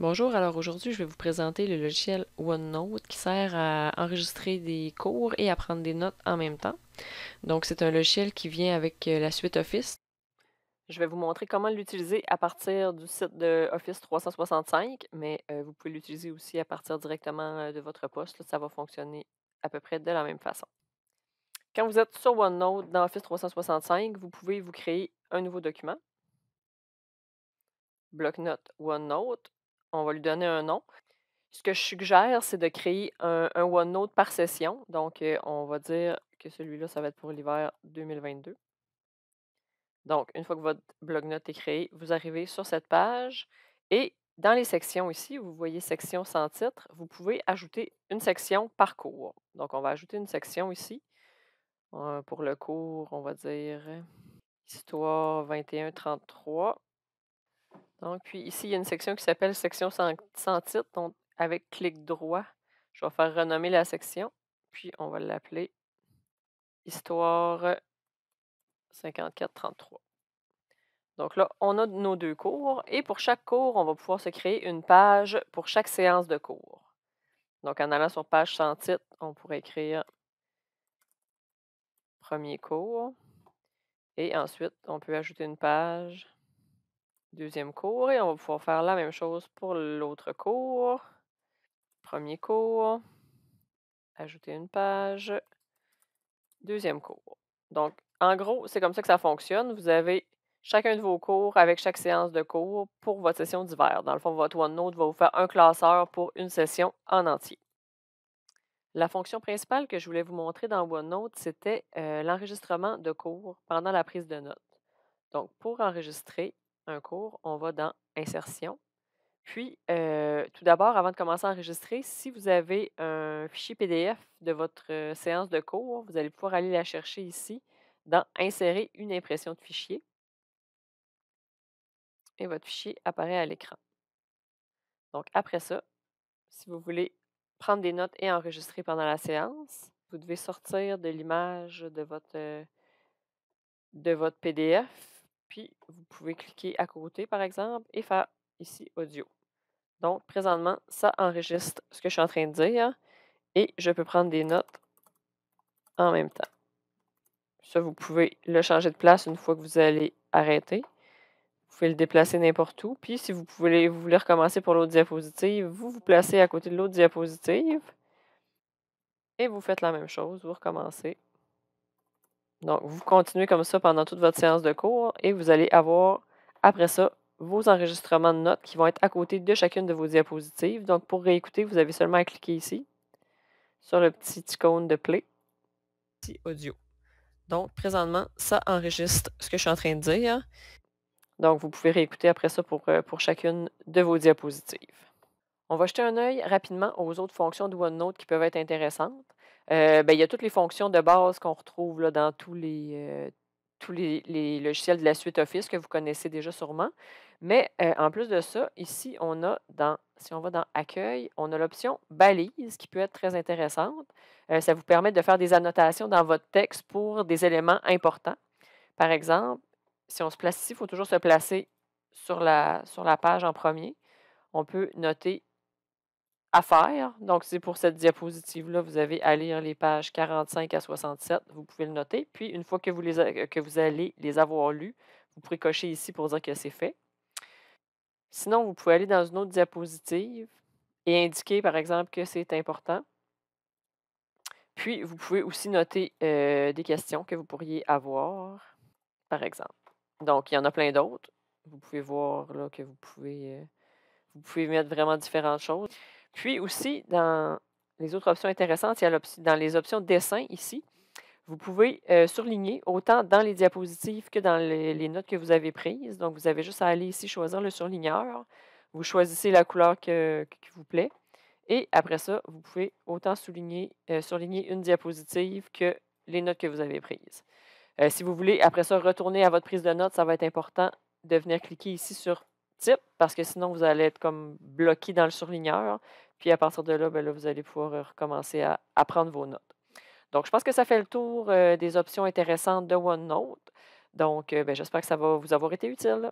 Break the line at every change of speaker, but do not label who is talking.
Bonjour, alors aujourd'hui je vais vous présenter le logiciel OneNote qui sert à enregistrer des cours et à prendre des notes en même temps. Donc c'est un logiciel qui vient avec euh, la suite Office. Je vais vous montrer comment l'utiliser à partir du site de Office 365, mais euh, vous pouvez l'utiliser aussi à partir directement euh, de votre poste. ça va fonctionner à peu près de la même façon. Quand vous êtes sur OneNote dans Office 365, vous pouvez vous créer un nouveau document bloc-notes OneNote on va lui donner un nom. Ce que je suggère, c'est de créer un, OneNote par session. Donc, euh, on va dire que celui-là, ça va être pour l'hiver 2022. Donc, une fois que votre blog note est créé, vous arrivez sur cette page et dans les sections ici, vous voyez section sans titre, vous pouvez ajouter une section par cours. Donc, on va ajouter une section ici. pour le cours, on va dire Histoire 21-33. Donc, puis ici, il y a une section qui s'appelle section sans, titre. Donc, avec clic droit, je vais faire renommer la section. Puis, on va l'appeler Histoire 5433. Donc là, on a nos deux cours. Et pour chaque cours, on va pouvoir se créer une page pour chaque séance de cours. Donc, en allant sur page sans titre, on pourrait écrire premier cours. Et ensuite, on peut ajouter une page deuxième cours et on va pouvoir faire la même chose pour l'autre cours. Premier cours, ajouter une page, deuxième cours. Donc, en gros, c'est comme ça que ça fonctionne. Vous avez chacun de vos cours avec chaque séance de cours pour votre session d'hiver. Dans le fond, votre OneNote va vous faire un classeur pour une session en entier. La fonction principale que je voulais vous montrer dans OneNote, c'était euh, l'enregistrement de cours pendant la prise de notes. Donc, pour enregistrer, un cours, on va dans Insertion. Puis, euh, tout d'abord, avant de commencer à enregistrer, si vous avez un fichier PDF de votre euh, séance de cours, vous allez pouvoir aller la chercher ici dans Insérer une impression de fichier. Et votre fichier apparaît à l'écran. Donc, après ça, si vous voulez prendre des notes et enregistrer pendant la séance, vous devez sortir de l'image de votre, euh, de votre PDF puis, vous pouvez cliquer à côté, par exemple, et faire ici audio. Donc, présentement, ça enregistre ce que je suis en train de dire et je peux prendre des notes en même temps. Ça, vous pouvez le changer de place une fois que vous allez arrêter. Vous pouvez le déplacer n'importe où. Puis, si vous, vous voulez recommencer pour l'autre diapositive, vous vous placez à côté de l'autre diapositive et vous faites la même chose. Vous recommencez. Donc, vous continuez comme ça pendant toute votre séance de cours et vous allez avoir, après ça, vos enregistrements de notes qui vont être à côté de chacune de vos diapositives. Donc, pour réécouter, vous avez seulement à cliquer ici sur le petit icône de play, petit audio. Donc, présentement, ça enregistre ce que je suis en train de dire. Donc, vous pouvez réécouter après ça pour, euh, pour chacune de vos diapositives. On va jeter un œil rapidement aux autres fonctions de OneNote qui peuvent être intéressantes. Euh, ben, il y a toutes les fonctions de base qu'on retrouve dans tous euh, les, logiciels de la suite Office que vous connaissez déjà sûrement. Mais euh, en plus de ça, ici, on a dans, si on va dans Accueil, on a l'option Balise qui peut être très intéressante. ça vous permet de faire des annotations dans votre texte pour des éléments importants. Par exemple, si on se place ici, il faut toujours se placer sur la, sur la page en premier. On peut noter à faire. Donc, c'est pour cette diapositive-là, vous avez à lire les pages 45 à 67. Vous pouvez le noter. Puis, une fois euh, que vous, allez les avoir lues, vous pourrez cocher ici pour dire que c'est fait. Sinon, vous pouvez aller dans une autre diapositive et indiquer, par exemple, que c'est important. Puis, vous pouvez aussi noter euh, des questions que vous pourriez avoir, par exemple. Donc, il y en a plein d'autres. Vous pouvez voir là, que vous pouvez, euh, vous pouvez mettre vraiment différentes choses. Puis aussi, dans les autres options intéressantes, il y a dans les options dessin ici, vous pouvez euh, surligner autant dans les diapositives que dans les, notes que vous avez prises. Donc, vous avez juste à aller ici choisir le surligneur. Vous choisissez la couleur qui vous plaît. Et après ça, vous pouvez autant euh, surligner une diapositive que les notes que vous avez prises. Euh, si vous voulez, après ça, retourner à votre prise de notes, ça va être important de venir cliquer ici sur parce que sinon, vous allez être comme bloqué dans le surligneur. Puis à partir de là, ben vous allez pouvoir euh, recommencer à, prendre vos notes. Donc, je pense que ça fait le tour euh, des options intéressantes de OneNote. Donc, euh, ben, j'espère que ça va vous avoir été utile.